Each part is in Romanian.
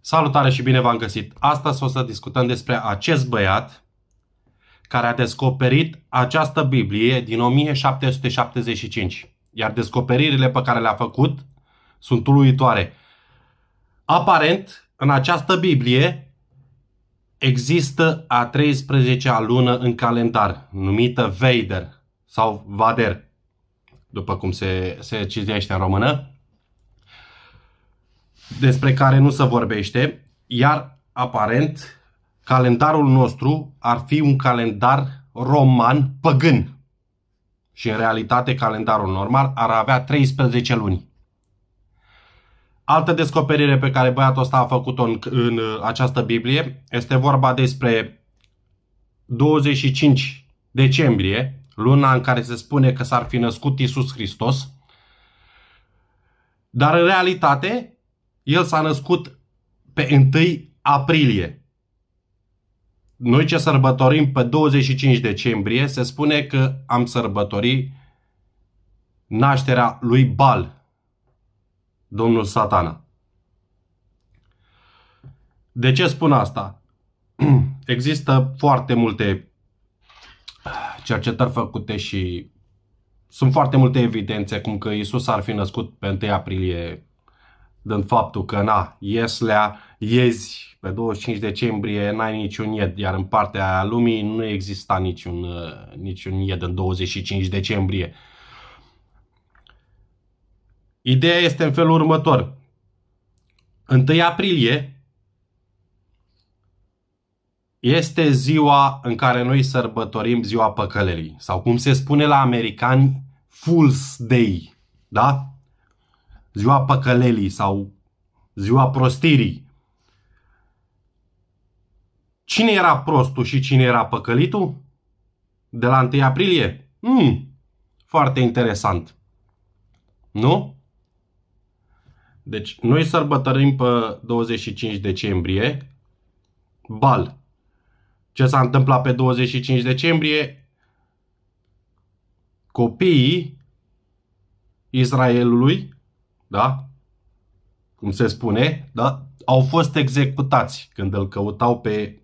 Salutare și bine v-am găsit! Astăzi o să discutăm despre acest băiat care a descoperit această Biblie din 1775. Iar descoperirile pe care le-a făcut sunt uluitoare. Aparent, în această Biblie există a 13-a lună în calendar, numită Vader sau Vader, după cum se, se cizește în română despre care nu se vorbește, iar aparent calendarul nostru ar fi un calendar roman păgân. Și în realitate calendarul normal ar avea 13 luni. Altă descoperire pe care băiatul ăsta a făcut-o în, în uh, această Biblie este vorba despre 25 decembrie, luna în care se spune că s-ar fi născut Isus Hristos. Dar în realitate, el s-a născut pe 1 aprilie. Noi ce sărbătorim pe 25 decembrie se spune că am sărbătorit nașterea lui Bal, domnul satana. De ce spun asta? Există foarte multe cercetări făcute și sunt foarte multe evidențe cum că Isus ar fi născut pe 1 aprilie din faptul că, na, ieslea, iezi pe 25 decembrie n-ai niciun ied, iar în partea lumii nu exista niciun, uh, niciun ied în 25 decembrie. Ideea este în felul următor. 1 aprilie este ziua în care noi sărbătorim ziua păcălării sau cum se spune la americani, Fool's Day, da? ziua păcălelii sau ziua prostirii. Cine era prostul și cine era păcălitul? De la 1 aprilie? Mm, foarte interesant. Nu? Deci, noi sărbătorim pe 25 decembrie bal. Ce s-a întâmplat pe 25 decembrie? Copiii Israelului da? Cum se spune, da? Au fost executați când îl căutau pe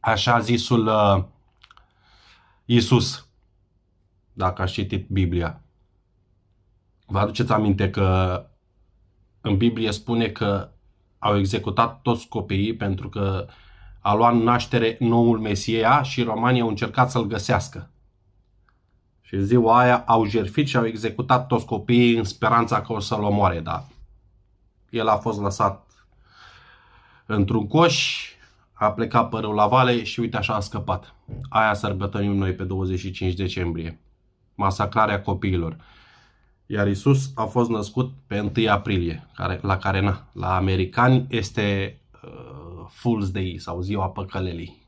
așa zisul uh, Isus, dacă a citit Biblia. Vă aduceți aminte că în Biblie spune că au executat toți copiii pentru că a luat naștere noul Mesia și romanii au încercat să-l găsească. Și ziua aia au jerfit și au executat toți copiii în speranța că o să-l omoare, dar el a fost lăsat într-un coș, a plecat părul la vale și uite așa a scăpat. Aia sărbătorim noi pe 25 decembrie. Masacrarea copiilor. Iar Isus a fost născut pe 1 aprilie, care, la care na, la americani este uh, Fool's Day sau ziua păcălelii.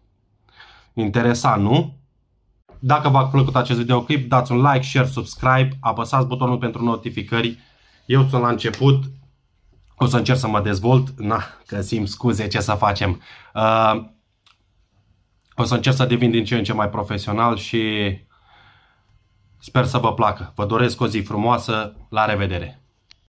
Interesant, nu? Dacă v-a plăcut acest videoclip, dați un like, share, subscribe, apăsați butonul pentru notificări. Eu sunt la început, o să încerc să mă dezvolt, na, că simt scuze ce să facem. Uh, o să încerc să devin din ce în ce mai profesional și sper să vă placă. Vă doresc o zi frumoasă, la revedere!